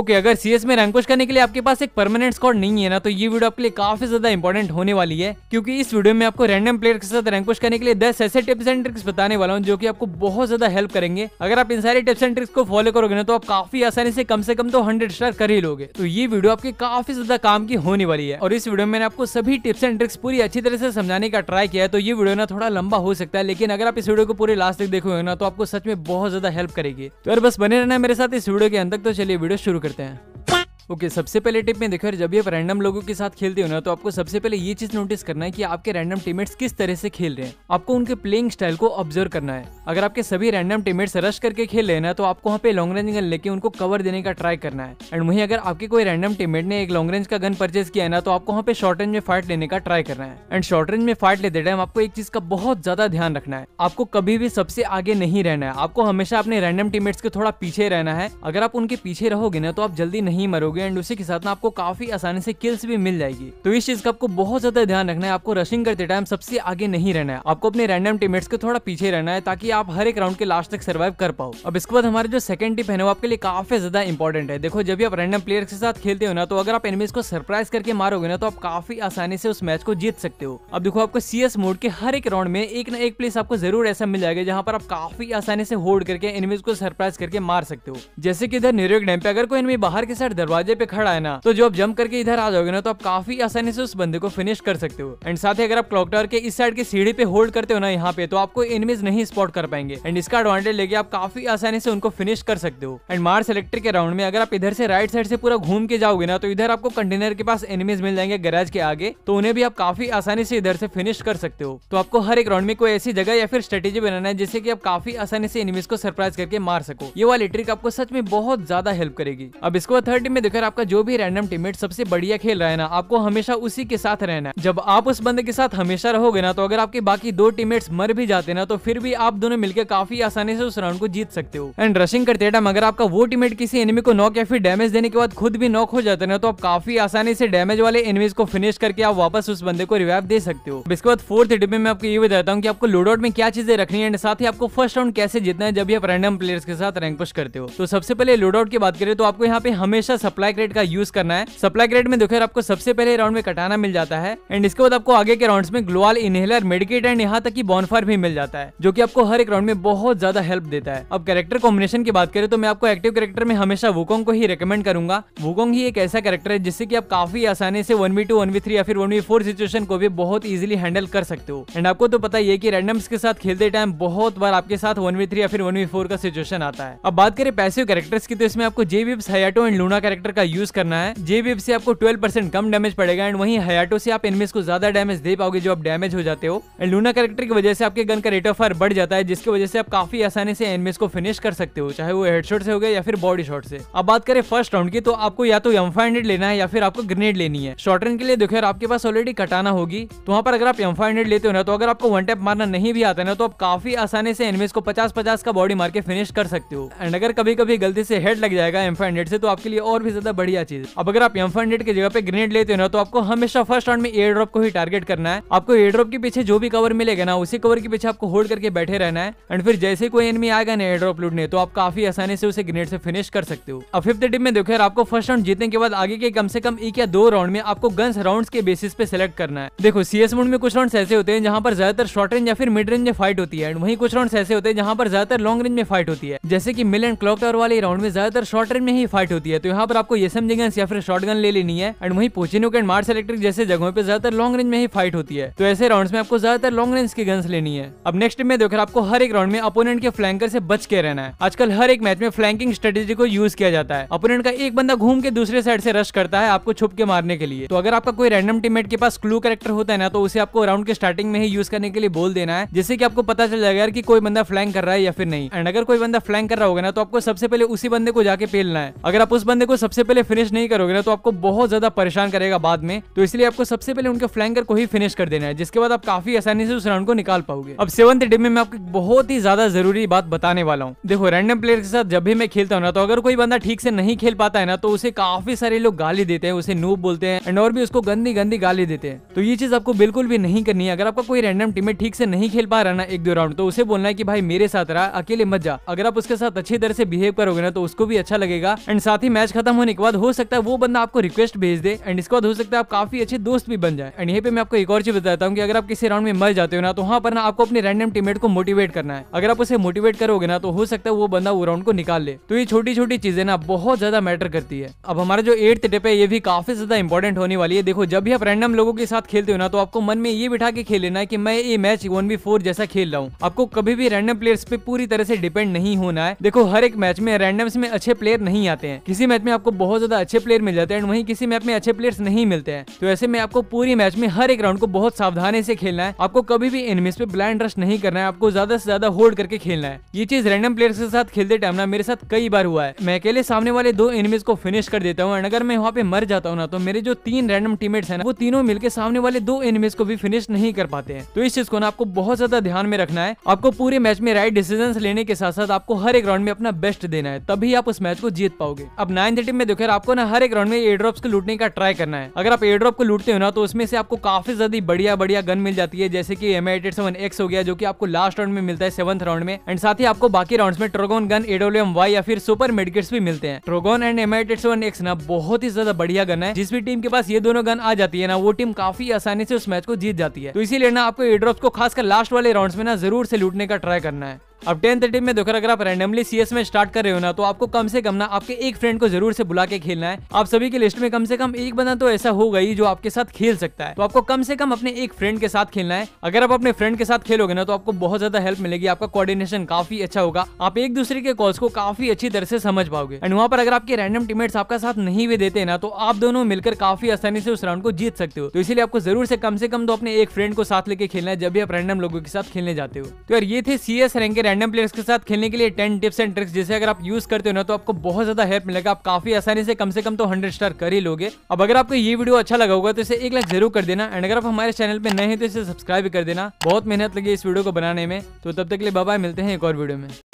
okay अगर CS में रैंकोश करने के लिए आपके पास एक परमानेंट स्कॉट नहीं है ना तो ये वीडियो आपके लिए काफी ज्यादा इंपॉर्टेंट होने वाली है क्योंकि इस वीडियो में आपको रैंडम प्लेयर के साथ रैंकोश करने के लिए दस ऐसे टिप्स एंड ट्रिक्स बताने वाला हूँ जो की आपको बहुत ज्यादा हेल्प करेंगे अगर आप इन सारे टिप्स एंड ट्रिक्स को फॉलो करोगे ना तो आप काफी आसानी से कम से कम तो हंड्रेड स्टार कर ही लोगे तो ये वीडियो आपके काफी ज्यादा काम की होने वाली है और इस वीडियो में आपको सभी टिप्स एंड ट्रिक्स पूरी अच्छी तरह से समझाने का ट्राई किया है तो ये वीडियो ना थोड़ा लंबा हो सकता है लेकिन अगर आप इस वीडियो को पूरे लास्ट तक देखोगे ना तो आपको सच में बहुत ज्यादा हेल्प करेगी तो बस बने रहना मेरे साथ इस वीडियो के अंत तक तो चलिए वीडियो शुरू कर करते हैं ओके सबसे पहले टिप में देखो यार जब भी आप रैंडम लोगों के साथ खेलते हो ना तो आपको सबसे पहले ये चीज नोटिस करना है कि आपके रैंडम टीमेट्स किस तरह से खेल रहे हैं आपको उनके प्लेइंग स्टाइल को ऑब्जर्व करना है अगर आपके सभी रैंडम टीमेट्स रश करके खेल रहे हैं ना तो आपको वहाँ पे लॉन्ग रेंज गन लेके उनको कवर देने का ट्राई करना है एंड वहीं अगर आपके कोई रैंडम टीमेट ने एक लॉन्ग रेंज का गन परचेज किया है ना तो आपको वहाँ पे शॉर्ट रेंज में फाइट लेने का ट्राई करना है एंड शॉर्ट रेंज में फाइट लेते टाइम आपको एक चीज का बहुत ज्यादा ध्यान रखना है आपको कभी भी सबसे आगे नहीं रहना है आपको हमेशा अपने रैंडम टीमेट्स के थोड़ा पीछे रहना है अगर आप उनके पीछे रहोगे ना तो आप जल्दी नहीं मरोगे होगी एंड उसी के साथ ना आपको काफी आसानी से किल्स भी मिल जाएगी तो इस चीज का आपको बहुत ज्यादा ध्यान रखना है आपको रशिंग करते टाइम सबसे आगे नहीं रहना है आपको अपने रैंडम टीमेट्स के थोड़ा पीछे रहना है ताकि आप हर एक राउंड के लास्ट तक सर्वाइव कर पाओ अब इसके बाद हमारे जो सेकंड टिप है वो आपके लिए काफी ज्यादा इंपॉर्टेंट है देखो जब भी आप रैंडम प्लेयर के साथ खेलते हो ना तो अगर आप एनिमीज को सरप्राइज करके मारोगे ना तो आप काफी आसानी से उस मैच को जीत सकते हो अब देखो आपको सीएस मोड के हर एक राउंड में एक ना एक प्लेस आपको जरूर ऐसा मिल जाएगा जहाँ पर आप काफी आसानी से होल्ड करके एनिमीज को सरप्राइज करके मार सकते हो जैसे की इधर न्यूयॉर्क डैम पे अगर कोई एनिमी बाहर के साइड दरवाजे दरवाजे पे खड़ा है ना तो जो आप जम करके इधर आ जाओगे ना तो आप काफी आसानी से उस बंदे को फिनिश कर सकते हो एंड साथ ही अगर आप क्लॉक टावर के इस साइड की सीढ़ी पे होल्ड करते हो ना यहाँ पे तो आपको एनिमीज नहीं स्पॉट कर पाएंगे एंड इसका एडवांटेज लेके आप काफी आसानी से उनको फिनिश कर सकते हो एंड मार्स इलेक्ट्रिक के राउंड में अगर आप इधर से राइट साइड से पूरा घूम के जाओगे ना तो इधर आपको कंटेनर के पास एनिमीज मिल जाएंगे गैराज के आगे तो उन्हें भी आप काफी आसानी से इधर से फिनिश कर सकते हो तो आपको हर एक राउंड में कोई ऐसी जगह या फिर स्ट्रेटेजी बनाना है जिससे कि आप काफी आसानी से एनिमीज को सरप्राइज करके मार सको ये वाली ट्रिक आपको सच में बहुत ज्यादा हेल्प करेगी अब इसको थर्ड टीम में देखो अगर आपका जो भी रैंडम टीमेट सबसे बढ़िया खेल रहा है ना आपको हमेशा उसी के साथ रहना है जब आप उस बंदे के साथ हमेशा रहोगे ना तो अगर आपके बाकी दो टीमेट मर भी जाते ना तो फिर भी आप दोनों मिलकर काफी आसानी से उस राउंड को जीत सकते हो एंड रशिंग करते टाइम अगर आपका वो टीमेट किसी एनिमी को नॉक या फिर डैमेज देने के बाद खुद भी नॉक हो जाते ना तो आप काफी आसानी से डैमेज वाले एनिमीज को फिनिश करके आप वापस उस बंदे को रिवाइव दे सकते हो इसके बाद फोर्थ टिप में आपको ये बताता हूँ की आपको लोडआउट में क्या चीजें रखनी है साथ ही आपको फर्स्ट राउंड कैसे जीतना है जब आप रैंडम प्लेयर्स के साथ रैंक पुश करते हो तो सबसे पहले लोडआउट की बात करें तो आपको यहाँ पे हमेशा सप्लाई सप्लाई क्रेड का यूज करना है सप्लाई क्रेड में देखो आपको सबसे पहले राउंड में कटाना मिल जाता है एंड इसके बाद आपको आगे के राउंड में ग्लोअल इनहेलर मेडिकेट एंड यहाँ तक की बॉनफायर भी मिल जाता है जो की आपको हर एक राउंड में बहुत ज्यादा हेल्प देता है अब कैरेक्टर कॉम्बिनेशन की बात करें तो मैं आपको एक्टिव कैरेक्टर में हमेशा वुकोंग को ही रिकमेंड करूंगा वुकोंग ही एक ऐसा कैरेक्टर है जिससे की आप काफी आसानी से one V two one V three या फिर वन वी फोर सिचुएशन को भी बहुत इजिली हैंडल कर सकते हो एंड आपको तो पता ही है की रैंडम्स के साथ खेलते टाइम बहुत बार आपके साथ वन वी थ्री या फिर वन वी फोर का सिचुएशन आता है अब बात करें पैसिव कैरेक्टर्स की तो इसमें आपको जेविप्स Hayato and Luna character character का यूज करना है जेबीएफ से आपको ट्वेल्व परसेंट कम डैमेज पड़ेगा एंड वहीं हयाटो से आप इनमें को ज्यादा डैमेज दे पाओगे जो आप डैमेज हो जाते हो एंड लूना कैरेक्टर की वजह से आपके गन का रेट ऑफ फायर बढ़ जाता है जिसकी वजह से आप काफी आसानी से एनमेस को फिनिश कर सकते हो चाहे वो हेडशॉट से हो गया या फिर बॉडी शॉट से अब बात करें फर्स्ट राउंड की तो आपको या तो एम लेना है या फिर आपको ग्रेनेड लेनी है शॉर्ट रन के लिए देखो यार आपके पास ऑलरेडी कटाना होगी तो वहाँ पर अगर आप एम लेते हो ना तो अगर आपको वन टैप मारना नहीं भी आता ना तो आप काफी आसानी से एनमेस को पचास पचास का बॉडी मार के फिनिश कर सकते हो एंड अगर कभी कभी गलती से हेड लग जाएगा एम से तो आपके लिए और भी ज्यादा बढ़िया चीज अब अगर आप एम की जगह पे ग्रेनेड लेते हो ना तो आपको हमेशा फर्स्ट राउंड में एयर ड्रॉप को ही टारगेट करना है आपको एयर ड्रॉप के पीछे जो भी कवर मिलेगा ना उसी कवर के पीछे आपको होल्ड करके बैठे रहना है एंड फिर जैसे कोई एनमी आएगा ना एयर ड्रॉप लूटने तो आप काफी आसानी से उसे ग्रेनेड से फिनिश कर सकते हो अब फिफ्थ टिप में देखो यार आपको फर्स्ट राउंड जीतने के बाद आगे के कम से कम एक या दो राउंड में आपको गन्स राउंड के बेसिस पे सिलेक्ट करना है देखो सी मोड में कुछ राउंड ऐसे होते हैं जहाँ पर ज्यादातर शॉर्ट रेंज या फिर मिड रेंज में फाइट होती है एंड वहीं कुछ राउंड ऐसे होते हैं जहाँ पर ज्यादातर लॉन्ग रेंज में फाइट होती है जैसे की मिल एंड क्लॉक टावर वाले राउंड में ज्यादातर शॉर्ट रेंज में ही फाइट होती है तो यहाँ पर आप आपको ये समझेंगे या फिर शॉर्ट गन ले लेनी है एंड वही पोचिनो एंड मार्स इलेक्ट्रिक जैसे जगहों पर ज्यादातर लॉन्ग रेंज में ही फाइट होती है तो ऐसे राउंड में आपको ज्यादातर लॉन्ग रेंज की गन्स लेनी है अब नेक्स्ट में देखकर आपको हर एक राउंड में अपोनेंट के फ्लैंकर से बच के रहना है आजकल हर एक मैच में फ्लैंकिंग स्ट्रेटेजी को यूज किया जाता है अपोनेंट का एक बंदा घूम के दूसरे साइड से रश करता है आपको छुप के मारने के लिए तो अगर आपका कोई रैंडम टीममेट के पास क्लू करेक्टर होता है ना तो उसे आपको राउंड के स्टार्टिंग में ही यूज करने के लिए बोल देना है जिससे कि आपको पता चल जाएगा कि कोई बंदा फ्लैंक कर रहा है या फिर नहीं एंड अगर कोई बंदा फ्लैंक कर रहा होगा ना तो आपको सबसे पहले उसी बंदे को जाके पेलना है अगर आप उस बंदे को सबसे सबसे पहले फिनिश नहीं करोगे ना तो आपको बहुत ज्यादा परेशान करेगा बाद में तो इसलिए आपको सबसे पहले उनके फ्लैंकर को ही फिनिश कर देना है जिसके बाद आप काफी आसानी से उस राउंड को निकाल पाओगे अब सेवंथ डे में मैं आपको बहुत ही ज्यादा जरूरी बात बताने वाला हूँ देखो रैंडम प्लेयर के साथ जब भी मैं खेलता हूँ ना तो अगर कोई बंदा ठीक से नहीं खेल पाता है ना तो उसे काफी सारे लोग गाली देते हैं उसे नूब बोलते हैं एंड और भी उसको गंदी गंदी गाली देते हैं तो ये चीज आपको बिल्कुल भी नहीं करनी है अगर आपका कोई रैंडम टीम ठीक से नहीं खेल पा रहा ना एक दो राउंड तो उसे बोलना है की भाई मेरे साथ रहा अकेले मत जा अगर आप उसके साथ अच्छी तरह से बिहेव करोगे ना तो उसको भी अच्छा लगेगा एंड साथ ही मैच खत्म होने होने के बाद हो सकता है वो बंदा आपको रिक्वेस्ट भेज दे एंड इसके बाद हो सकता है आप काफी अच्छे दोस्त भी बन जाए एंड यहाँ पे मैं आपको एक और चीज बताता हूँ कि अगर आप किसी राउंड में मर जाते हो ना तो वहाँ पर ना आपको अपने रैंडम टीममेट को मोटिवेट करना है अगर आप उसे मोटिवेट करोगे ना तो हो सकता है वो बंदा वो राउंड को निकाल ले तो ये छोटी छोटी चीजें ना बहुत ज्यादा मैटर करती है अब हमारा जो एट्थ टिप है ये भी काफी ज्यादा इंपॉर्टेंट होने वाली है देखो जब भी आप रैंडम लोगों के साथ खेलते हो ना तो आपको मन में ये बिठा के खेल लेना है की मैं ये मैच वन बी फोर जैसा खेल रहा हूँ आपको कभी भी रैंडम प्लेयर्स पे पूरी तरह से डिपेंड नहीं होना है देखो हर एक मैच में रैंडम्स में अच्छे प्लेयर नहीं आते हैं किसी मैच में आपको बहुत ज़्यादा अच्छे प्लेयर मिल जाते हैं वहीं किसी मैप में अच्छे प्लेयर्स नहीं मिलते हैं तो ऐसे में आपको पूरी मैच में हर एक राउंड को बहुत सावधानी से खेलना है आपको कभी भी एनिमीज पे ब्लाइंड रश नहीं करना है आपको ज्यादा से ज्यादा होल्ड करके खेलना है ये चीज रैंडम प्लेयर्स के साथ खेलते टाइम ना मेरे साथ कई बार हुआ है मैं अकेले सामने वाले दो एनिमीज को फिनिश कर देता हूँ अगर मैं वहाँ पे मर जाता हूँ ना तो मेरे जो तीन रैंडम टीमेट्स है ना वो तीनों मिलकर सामने वाले दो एनिमीज को भी फिनिश नहीं कर पाते हैं तो इस चीज को ना आपको बहुत ज्यादा ध्यान में रखना है आपको पूरे मैच में राइट डिसीजन लेने के साथ साथ आपको हर एक राउंड में अपना बेस्ट देना है तभी आप उस मैच को जीत पाओगे अब नाइन थर्टी में देखो यार आपको ना हर एक राउंड में एयर को लूटने का ट्राई करना है अगर आप एयर ड्रॉप को लूटते हो ना तो उसमें से आपको काफी ज्यादा बढ़िया बढ़िया गन मिल जाती है जैसे की एम आई सेवन एक्स हो गया जो की आपको लास्ट राउंड में मिलता है सेवंथ राउंड में एंड साथ ही आपको बाकी राउंड में ट्रोगोन गन एडब्ल्यू वाई या फिर सुपर मेडिकेट्स भी मिलते हैं Trogon and M I seven X ना बहुत ही ज्यादा बढ़िया गन है जिस भी टीम के पास ये दोनों गन आ जाती है ना वो टीम काफी आसानी से उस मैच को जीत जाती है तो इसीलिए ना आपको एयर को खासकर लास्ट वाले राउंड में ना जरूर से लूटने का ट्राई करना है अब टेन थर्टी में देखो अगर आप रैंडमली सीएस में स्टार्ट कर रहे हो ना तो आपको कम से कम ना आपके एक फ्रेंड को जरूर से बुला के खेलना है आप सभी की लिस्ट में कम से कम एक बंदा तो ऐसा होगा ही जो आपके साथ खेल सकता है तो आपको कम से कम अपने एक फ्रेंड के साथ खेलना है अगर आप अपने फ्रेंड के साथ खेलोगे ना तो आपको बहुत ज्यादा हेल्प मिलेगी आपका कोऑर्डिनेशन काफी अच्छा होगा आप एक दूसरे के कॉल्स को काफी अच्छी तरह से समझ पाओगे एंड वहाँ पर अगर आपके रैंडम टीमेट्स आपका साथ नहीं भी देते ना तो आप दोनों मिलकर काफी आसानी से उस राउंड को जीत सकते हो तो इसलिए आपको जरूर से कम से कम तो अपने एक फ्रेंड को साथ लेके खेलना है जब भी आप रैंडम लोगों के साथ खेलने जाते हो तो यार ये थे सीएस रैंक के रैंडम प्लेयर्स के साथ खेलने के लिए टेन टिप्स एंड ट्रिक्स जैसे अगर आप यूज करते हो ना तो आपको बहुत ज्यादा हेल्प मिलेगा आप काफी आसानी से कम से कम तो हंड्रेड स्टार कर ही लोगे अब अगर आपको ये वीडियो अच्छा लगा होगा तो इसे एक लाख जरूर कर देना एंड अगर आप हमारे चैनल पर नए हैं तो इसे सब्सक्राइब कर देना बहुत मेहनत लगी इस वीडियो को बनाने में तो तब तक के लिए बाबा मिलते हैं एक और वीडियो में